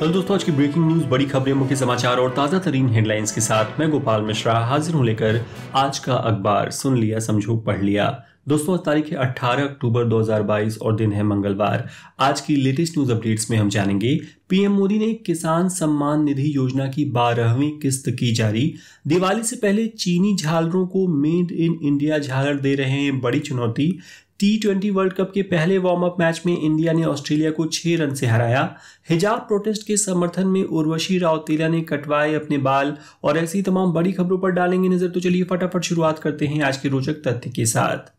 hello दोस्तों आज की ब्रेकिंग न्यूज बड़ी खबरें मुख्य समाचार और ताजा तरीन हेडलाइंस के साथ मैं गोपाल मिश्रा हाजिर हूं लेकर आज का अखबार सुन लिया समझो पढ़ लिया दोस्तों आज तारीख है 18 अक्टूबर 2022 और दिन है मंगलवार आज की लेटेस्ट न्यूज अपडेट्स में हम जानेंगे पीएम मोदी ने किसान सम्मान निधि योजना की बारहवीं किस्त की जारी दिवाली से पहले चीनी झालरों को मेड इन इंडिया झालर दे रहे हैं बड़ी चुनौती टी ट्वेंटी वर्ल्ड कप के पहले वार्म अप मैच में इंडिया ने ऑस्ट्रेलिया को छह रन से हराया हिजाब प्रोटेस्ट के समर्थन में उर्वशी रावतेला ने कटवाए अपने बाल और ऐसी तमाम बड़ी खबरों पर डालेंगे नजर तो चलिए फटाफट शुरुआत करते हैं आज के रोचक तथ्य के साथ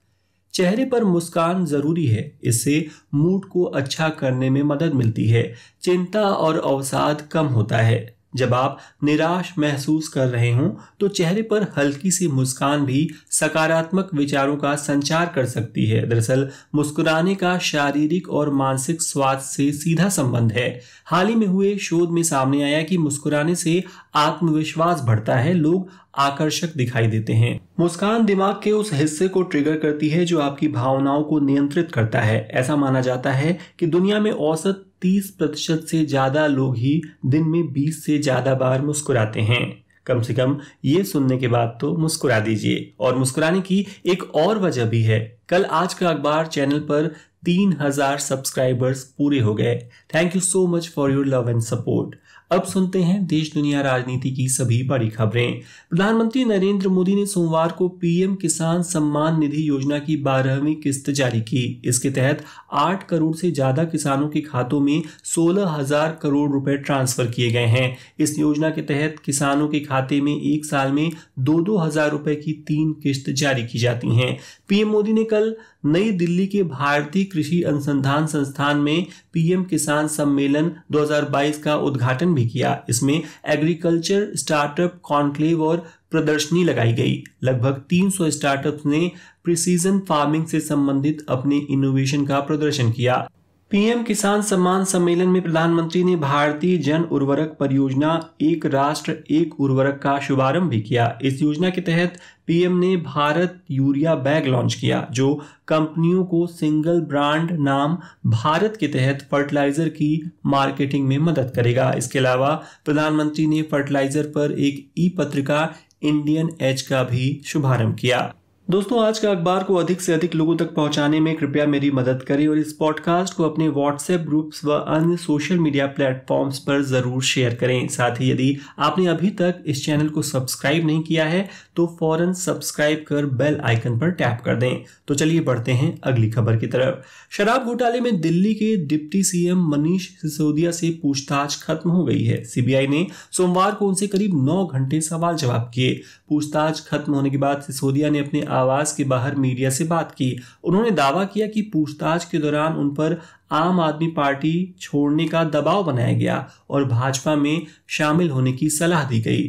चेहरे पर मुस्कान जरूरी है इससे मूड को अच्छा करने में मदद मिलती है चिंता और अवसाद कम होता है जब आप निराश महसूस कर रहे हों तो चेहरे पर हल्की सी मुस्कान भी सकारात्मक विचारों का संचार कर सकती है दरअसल मुस्कुराने का शारीरिक और मानसिक स्वास्थ्य से सीधा संबंध है हाल ही में हुए शोध में सामने आया कि मुस्कुराने से आत्मविश्वास बढ़ता है लोग आकर्षक दिखाई देते हैं मुस्कान दिमाग के उस हिस्से को ट्रिगर करती है जो आपकी भावनाओं को नियंत्रित करता है ऐसा माना जाता है कि दुनिया में औसत 30 प्रतिशत से ज़्यादा लोग ही दिन में 20 से ज़्यादा बार मुस्कुराते हैं कम से कम ये सुनने के बाद तो मुस्कुरा दीजिए और मुस्कुराने की एक और वजह भी है कल आज का अखबार चैनल पर तीन हजार सब्सक्राइबर्स पूरे हो गए thank you so much for your love and support अब सुनते हैं देश दुनिया राजनीति की सभी बड़ी खबरें प्रधानमंत्री नरेंद्र मोदी ने सोमवार को पीएम किसान सम्मान निधि योजना की बारहवीं किस्त जारी की इसके तहत आठ करोड़ से ज्यादा किसानों के खातों में सोलह हजार करोड़ रुपए ट्रांसफर किए गए हैं इस योजना के तहत किसानों के खाते में एक साल में दो दो हजार रुपए की तीन किस्त जारी की जाती है पीएम मोदी ने कल नई दिल्ली के भारतीय कृषि अनुसंधान संस्थान में पीएम किसान सम्मेलन 2022 का उद्घाटन भी किया इसमें एग्रीकल्चर स्टार्टअप कॉन्क्लेव और प्रदर्शनी लगाई गई लगभग 300 स्टार्टअप्स ने प्रिसीजन फार्मिंग से संबंधित अपने इनोवेशन का प्रदर्शन किया पीएम किसान सम्मान सम्मेलन में प्रधानमंत्री ने भारतीय जन उर्वरक परियोजना एक राष्ट्र एक उर्वरक का शुभारंभ भी किया इस योजना के तहत पीएम ने भारत यूरिया बैग लॉन्च किया जो कंपनियों को सिंगल ब्रांड नाम भारत के तहत फर्टिलाइजर की मार्केटिंग में मदद करेगा इसके अलावा प्रधानमंत्री ने फर्टिलाइजर पर एक ई पत्रिका इंडियन एज का भी शुभारंभ किया दोस्तों आज का अखबार को अधिक से अधिक लोगों तक पहुंचाने में कृपया मेरी मदद करें और इस पॉडकास्ट को अपने व्हाट्सएप ग्रुप्स व अन्य सोशल मीडिया प्लेटफॉर्म्स पर ज़रूर शेयर करें साथ ही यदि आपने अभी तक इस चैनल को सब्सक्राइब नहीं किया है तो फौरन सब्सक्राइब कर बेल आइकन पर टैप कर दें तो चलिए बढ़ते हैं अगली खबर की तरफ शराब घोटाले में दिल्ली के डिप्टी सीएम मनीष सिसोदिया से पूछताछ खत्म हो गई है सीबीआई ने सोमवार को उनसे करीब नौ घंटे सवाल जवाब किए पूछताछ खत्म होने के बाद सिसोदिया ने अपने आवास के बाहर मीडिया से बात की उन्होंने दावा किया कि पूछताछ के दौरान उन पर आम आदमी पार्टी छोड़ने का दबाव बनाया गया और भाजपा में शामिल होने की सलाह दी गई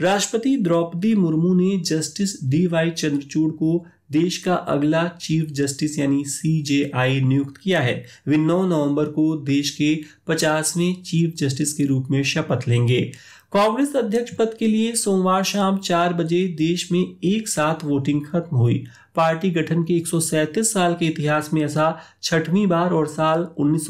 राष्ट्रपति द्रौपदी मुर्मू ने जस्टिस डी वाई चंद्रचूड़ को देश का अगला चीफ जस्टिस यानी सीजेआई नियुक्त किया है वे 9 नवंबर को देश के 50वें चीफ जस्टिस के रूप में शपथ लेंगे कांग्रेस अध्यक्ष पद के लिए सोमवार शाम चार बजे देश में एक साथ वोटिंग खत्म हुई पार्टी गठन के 137 साल के इतिहास में ऐसा छठवीं बार और साल उन्नीस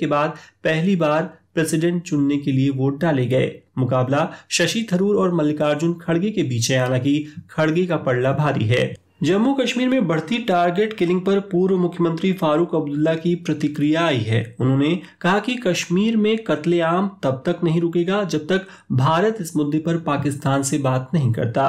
के बाद पहली बार प्रेसिडेंट चुनने के लिए वोट डाले गए मुकाबला शशि थरूर और मल्लिकार्जुन खड़गे के बीच है हालांकि खड़गे का पड़ला भारी है जम्मू कश्मीर में बढ़ती टारगेट किलिंग पर पूर्व मुख्यमंत्री फारूक अब्दुल्ला की प्रतिक्रिया आई है उन्होंने कहा कि कश्मीर में कत्लेआम तब तक नहीं रुकेगा जब तक भारत इस मुद्दे पर पाकिस्तान से बात नहीं करता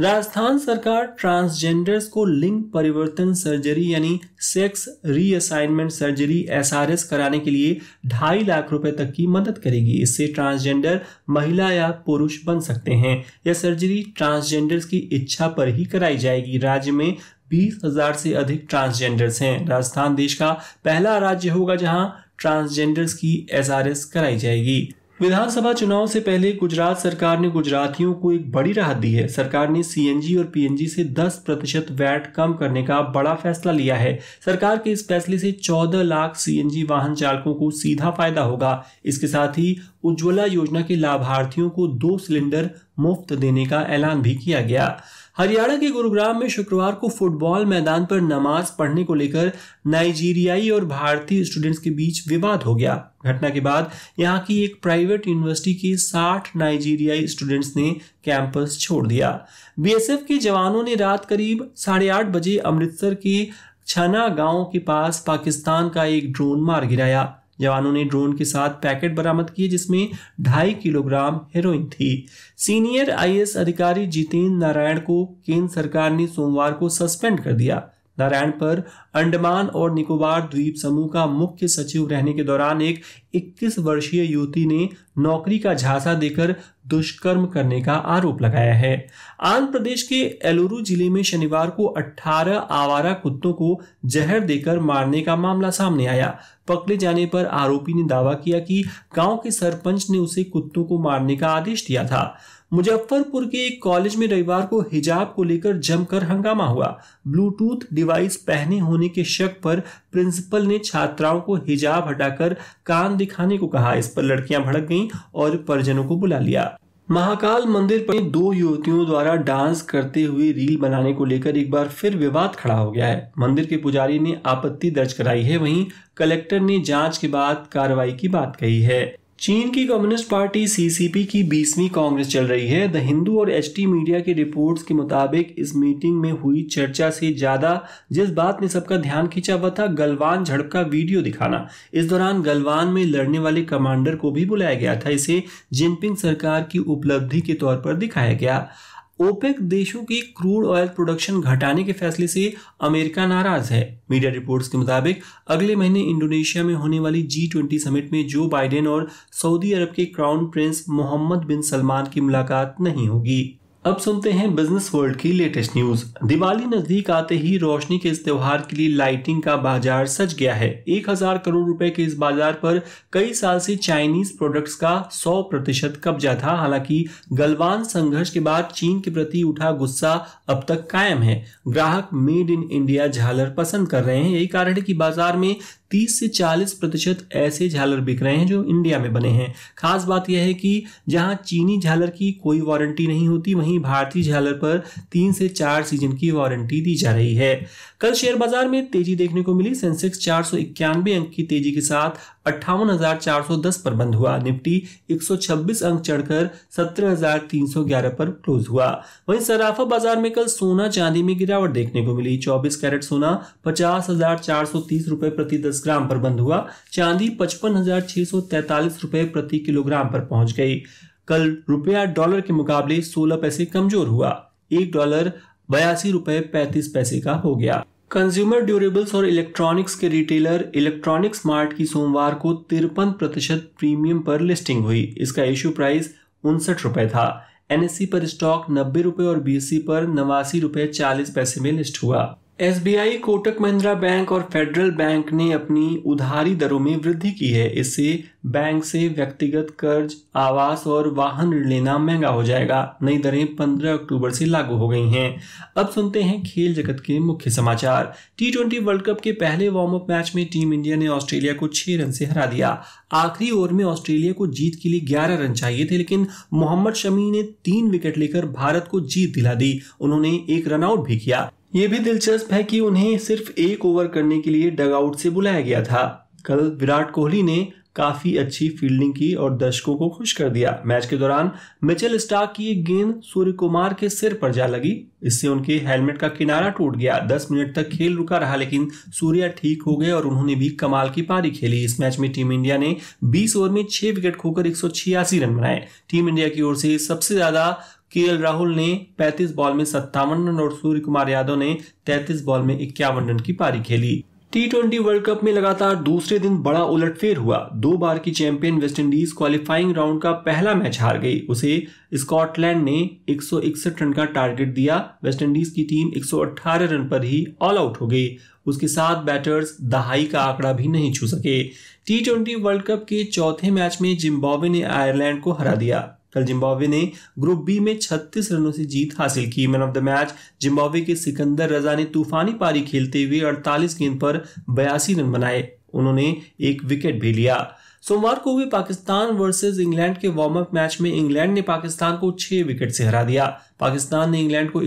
राजस्थान सरकार ट्रांसजेंडर्स को लिंग परिवर्तन सर्जरी यानी सेक्स रीअसाइनमेंट सर्जरी एसआरएस कराने के लिए ढाई लाख रुपए तक की मदद करेगी इससे ट्रांसजेंडर महिला या पुरुष बन सकते हैं यह सर्जरी ट्रांसजेंडर्स की इच्छा पर ही कराई जाएगी राज्य में बीस हजार से अधिक ट्रांसजेंडर्स हैं राजस्थान देश का पहला राज्य होगा जहां ट्रांसजेंडर्स की एस कराई जाएगी विधानसभा चुनाव से पहले गुजरात सरकार ने गुजरातियों को एक बड़ी राहत दी है सरकार ने सीएनजी और पीएनजी से 10 प्रतिशत वैट कम करने का बड़ा फैसला लिया है सरकार के इस फैसले से 14 लाख सीएनजी वाहन चालकों को सीधा फायदा होगा इसके साथ ही उज्ज्वला योजना के लाभार्थियों को दो सिलेंडर मुफ्त देने का ऐलान भी किया गया हरियाणा के गुरुग्राम में शुक्रवार को फुटबॉल मैदान पर नमाज पढ़ने को लेकर नाइजीरियाई और भारतीय स्टूडेंट्स के बीच विवाद हो गया घटना के बाद यहाँ की एक प्राइवेट यूनिवर्सिटी के 60 नाइजीरियाई स्टूडेंट्स ने कैंपस छोड़ दिया बीएसएफ के जवानों ने रात करीब साढ़े आठ बजे अमृतसर के छना गांव के पास पाकिस्तान का एक ड्रोन मार गिराया जवानों ने ड्रोन के साथ पैकेट बरामद किए जिसमें ढाई किलोग्राम हेरोइन थी सीनियर आईएएस अधिकारी जितेंद्र नारायण को केंद्र सरकार ने सोमवार को सस्पेंड कर दिया नारायण पर अंडमान और निकोबार द्वीप समूह का मुख्य सचिव रहने के दौरान एक 21 वर्षीय युवती ने नौकरी का झांसा देकर दुष्कर्म करने का आरोप लगाया है आंध्र प्रदेश के एलुरु जिले में शनिवार को 18 आवारा कुत्तों को जहर देकर मारने का मामला सामने आया पकड़े जाने पर आरोपी ने दावा किया कि गांव के सरपंच ने उसे कुत्तों को मारने का आदेश दिया था मुजफ्फरपुर के एक कॉलेज में रविवार को हिजाब को लेकर जमकर हंगामा हुआ ब्लूटूथ डिवाइस पहने होने के शक पर प्रिंसिपल ने छात्राओं को हिजाब हटाकर कान दिखाने को कहा इस पर लड़कियां भड़क गईं और परिजनों को बुला लिया महाकाल मंदिर पर दो युवतियों द्वारा डांस करते हुए रील बनाने को लेकर एक बार फिर विवाद खड़ा हो गया है मंदिर के पुजारी ने आपत्ति दर्ज कराई है वहीं कलेक्टर ने जांच के बाद कार्रवाई की बात कही है चीन की कम्युनिस्ट पार्टी सीसीपी की बीसवीं कांग्रेस चल रही है द हिंदू और एचटी मीडिया की रिपोर्ट्स के मुताबिक इस मीटिंग में हुई चर्चा से ज्यादा जिस बात ने सबका ध्यान खींचा वह था गलवान झड़प का वीडियो दिखाना इस दौरान गलवान में लड़ने वाले कमांडर को भी बुलाया गया था इसे जिनपिंग सरकार की उपलब्धि के तौर पर दिखाया गया ओपेक देशों की क्रूड ऑयल प्रोडक्शन घटाने के फैसले से अमेरिका नाराज है मीडिया रिपोर्ट्स के मुताबिक अगले महीने इंडोनेशिया में होने वाली जी ट्वेंटी समिट में जो बाइडेन और सऊदी अरब के crown prince Mohammed bin Salman की मुलाकात नहीं होगी अब सुनते हैं बिजनेस वर्ल्ड की लेटेस्ट न्यूज दिवाली नजदीक आते ही रोशनी के इस त्योहार के लिए लाइटिंग का बाजार सज गया है एक हजार करोड़ रुपए के इस बाजार पर कई साल से चाइनीज प्रोडक्ट्स का 100 प्रतिशत कब्जा था हालांकि गलवान संघर्ष के बाद चीन के प्रति उठा गुस्सा अब तक कायम है ग्राहक मेड इन इंडिया झालर पसंद कर रहे हैं यही कारण है की बाजार में 30 से 40 प्रतिशत ऐसे झालर बिक रहे हैं जो इंडिया में बने हैं खास बात यह है कि जहां चीनी झालर की कोई वारंटी नहीं होती वहीं वहीं भारतीय झालर पर तीन से चार सीजन की वारंटी दी जा रही है कल शेयर बाजार में तेजी देखने को मिली सेंसेक्स चार सौ अंक की तेजी के साथ अट्ठावन पर बंद हुआ निफ्टी 126 अंक चढ़कर 17,311 पर क्लोज हुआ वहीं सराफा बाजार में कल सोना चांदी में गिरावट देखने को मिली 24 कैरेट सोना पचास रुपए प्रति 10 ग्राम पर बंद हुआ चांदी पचपन रुपए प्रति किलोग्राम पर पहुंच गई कल रुपया डॉलर के मुकाबले 16 पैसे कमजोर हुआ एक डॉलर बयासी रुपए पैंतीस पैसे का हो गया कंज्यूमर ड्यूरेबल्स और इलेक्ट्रॉनिक्स के रिटेलर इलेक्ट्रॉनिक्स मार्ट की सोमवार को तिरपन प्रतिशत प्रीमियम पर लिस्टिंग हुई इसका इश्यू प्राइस उनसठ रुपए था एनएससी e पर स्टॉक नब्बे रुपए और बीएससी e पर नवासी रुपए चालीस पैसे में लिस्ट हुआ एस कोटक महिंद्रा बैंक और फेडरल बैंक ने अपनी उधारी दरों में वृद्धि की है इससे बैंक से व्यक्तिगत कर्ज आवास और वाहन ऋण लेना महंगा हो जाएगा नई दरें 15 अक्टूबर से लागू हो गई हैं अब सुनते हैं खेल जगत के मुख्य समाचार टी ट्वेंटी वर्ल्ड कप के पहले वार्म अप मैच में टीम इंडिया ने ऑस्ट्रेलिया को छह रन से हरा दिया आखिरी ओवर में ऑस्ट्रेलिया को जीत के लिए ग्यारह रन चाहिए थे लेकिन मोहम्मद शमी ने तीन विकेट लेकर भारत को जीत दिला दी उन्होंने एक रनआउट भी किया ये भी दिलचस्प है कि उन्हें सिर्फ एक ओवर करने के लिए डगआउट से बुलाया गया था कल विराट कोहली ने काफी अच्छी फील्डिंग की और दर्शकों को खुश कर दिया मैच के दौरान मिचेल स्टार्क की एक गेंद सूर्य कुमार के सिर पर जा लगी इससे उनके हेलमेट का किनारा टूट गया 10 मिनट तक खेल रुका रहा लेकिन सूर्या ठीक हो गए और उन्होंने भी कमाल की पारी खेली इस मैच में टीम इंडिया ने 20 ओवर में 6 विकेट खोकर एक रन बनाए टीम इंडिया की ओर से सबसे ज्यादा केएल राहुल ने 35 बॉल में सत्तावन रन और सूर्य कुमार यादव ने 33 बॉल में इक्यावन रन की पारी खेली टी ट्वेंटी वर्ल्ड कप में लगातार दूसरे दिन बड़ा उलटफेर हुआ दो बार की चैंपियन वेस्टइंडीज क्वालिफाइंग राउंड का पहला मैच हार गई उसे स्कॉटलैंड ने एक रन का टारगेट दिया वेस्टइंडीज की टीम 118 रन पर ही ऑल आउट हो गई उसके साथ बैटर्स दहाई का आंकड़ा भी नहीं छू सके टी ट्वेंटी वर्ल्ड कप के चौथे मैच में जिम्बाब्वे ने आयरलैंड को हरा दिया कल जिम्बाब्वे ने ग्रुप बी में 36 रनों से जीत हासिल की man of the match Zimbabwe के सिकंदर रजा ने तूफानी पारी खेलते हुए 48 गेंद पर बयासी रन बनाए उन्होंने एक विकेट भी लिया सोमवार को हुए पाकिस्तान वर्सेस इंग्लैंड के वार्म अप मैच में इंग्लैंड ने पाकिस्तान को छह विकेट से हरा दिया पाकिस्तान ने इंग्लैंड को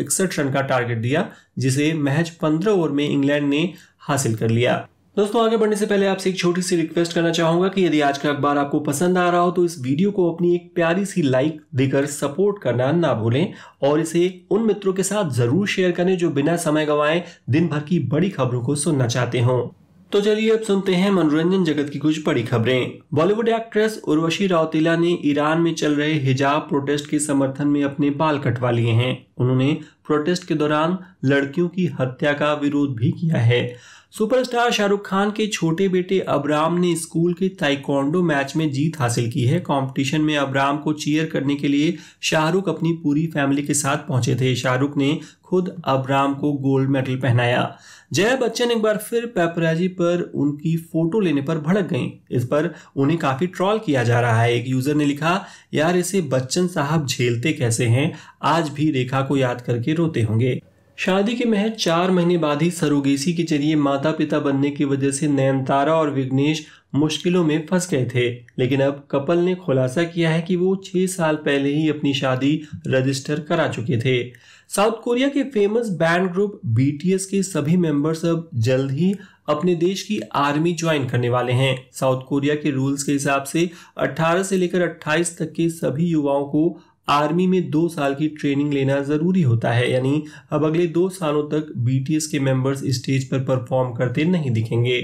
इकसठ रन का टारगेट दिया जिसे महज 15 ओवर में इंग्लैंड ने हासिल कर लिया दोस्तों आगे बढ़ने से पहले आपसे एक छोटी सी रिक्वेस्ट करना चाहूंगा कि यदि आज का अखबार आपको पसंद आ रहा हो तो इस वीडियो को अपनी एक प्यारी सी लाइक देकर सपोर्ट करना ना भूलें और इसे उन मित्रों के साथ जरूर शेयर करें जो बिना समय गंवाए दिन भर की बड़ी खबरों को सुनना चाहते हों तो चलिए अब सुनते हैं मनोरंजन जगत की कुछ बड़ी खबरें बॉलीवुड एक्ट्रेस उर्वशी रावतीला ने ईरान में चल रहे हिजाब प्रोटेस्ट के समर्थन में अपने बाल कटवा लिए हैं उन्होंने प्रोटेस्ट के दौरान लड़कियों की हत्या का विरोध भी किया है सुपरस्टार शाहरुख खान के छोटे बेटे अबराम ने स्कूल के ताइकोंडो मैच में जीत हासिल की है कंपटीशन में अबराम को चीयर करने के लिए शाहरुख अपनी पूरी फैमिली के साथ पहुंचे थे शाहरुख ने खुद अबराम को गोल्ड मेडल पहनाया जया बच्चन एक बार फिर पेपराजी पर उनकी फोटो लेने पर भड़क गई इस पर उन्हें काफी ट्रॉल किया जा रहा है एक यूजर ने लिखा यार इसे बच्चन साहब झेलते कैसे हैं आज भी रेखा को याद करके रोते होंगे शादी के महज चार महीने बाद ही सरोगेसी के जरिए माता पिता बनने की वजह से नयनतारा और विघ्नेश मुश्किलों में फंस गए थे लेकिन अब कपल ने खुलासा किया है कि वो छह साल पहले ही अपनी शादी रजिस्टर करा चुके थे साउथ कोरिया के फेमस बैंड ग्रुप बीटीएस के सभी मेंबर्स अब जल्द ही अपने देश की आर्मी ज्वाइन करने वाले हैं साउथ कोरिया के रूल्स के हिसाब से 18 से लेकर 28 तक के सभी युवाओं को आर्मी में दो साल की ट्रेनिंग लेना ज़रूरी होता है यानी अब अगले दो सालों तक बीटीएस के मेंबर्स स्टेज पर परफॉर्म करते नहीं दिखेंगे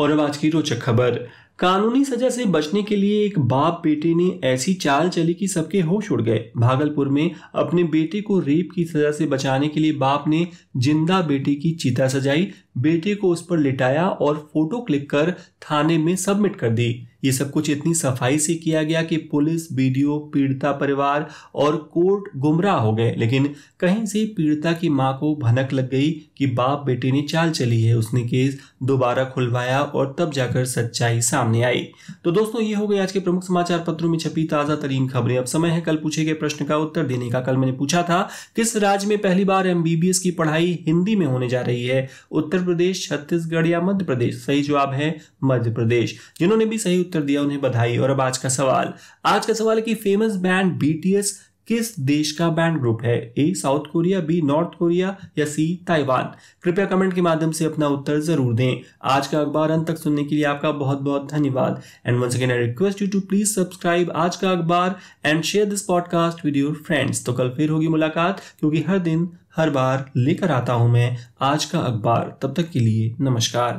और अब आज की रोचक खबर कानूनी सजा से बचने के लिए एक बाप बेटे ने ऐसी चाल चली कि सबके होश उड़ गए भागलपुर में अपने बेटे को रेप की सजा से बचाने के लिए बाप ने जिंदा बेटे की चिता सजाई बेटे को उस पर लिटाया और फोटो क्लिक कर थाने में सबमिट कर दी ये सब कुछ इतनी सफाई से किया गया कि पुलिस वीडियो पीड़िता परिवार और कोर्ट गुमराह हो गए लेकिन कहीं से पीड़िता की मां को भनक लग गई कि बाप बेटे ने चाल चली है उसने केस दोबारा खुलवाया और तब जाकर सच्चाई सामने आई तो दोस्तों ये हो गई आज के प्रमुख समाचार पत्रों में छपी ताजा तरीन खबरें अब समय है कल पूछे गए प्रश्न का उत्तर देने का कल मैंने पूछा था किस राज्य में पहली बार एमबीबीएस की पढ़ाई हिंदी में होने जा रही है उत्तर प्रदेश छत्तीसगढ़ या मध्य प्रदेश सही जवाब है मध्य प्रदेश जिन्होंने भी सही उत्तर दिया उन्हें बधाई और अब आज का सवाल आज का सवाल है कि फेमस बैंड बीटीएस किस देश का बैंड ग्रुप है A South Korea B North Korea या सी ताइवान कृपया कमेंट के माध्यम से अपना उत्तर जरूर दें आज का अखबार अंत तक सुनने के लिए आपका बहुत बहुत धन्यवाद and once again I request you to please subscribe आज का अखबार and share this podcast with your friends तो कल फिर होगी मुलाकात क्योंकि हर दिन हर बार लेकर आता हूं मैं आज का अखबार तब तक के लिए नमस्कार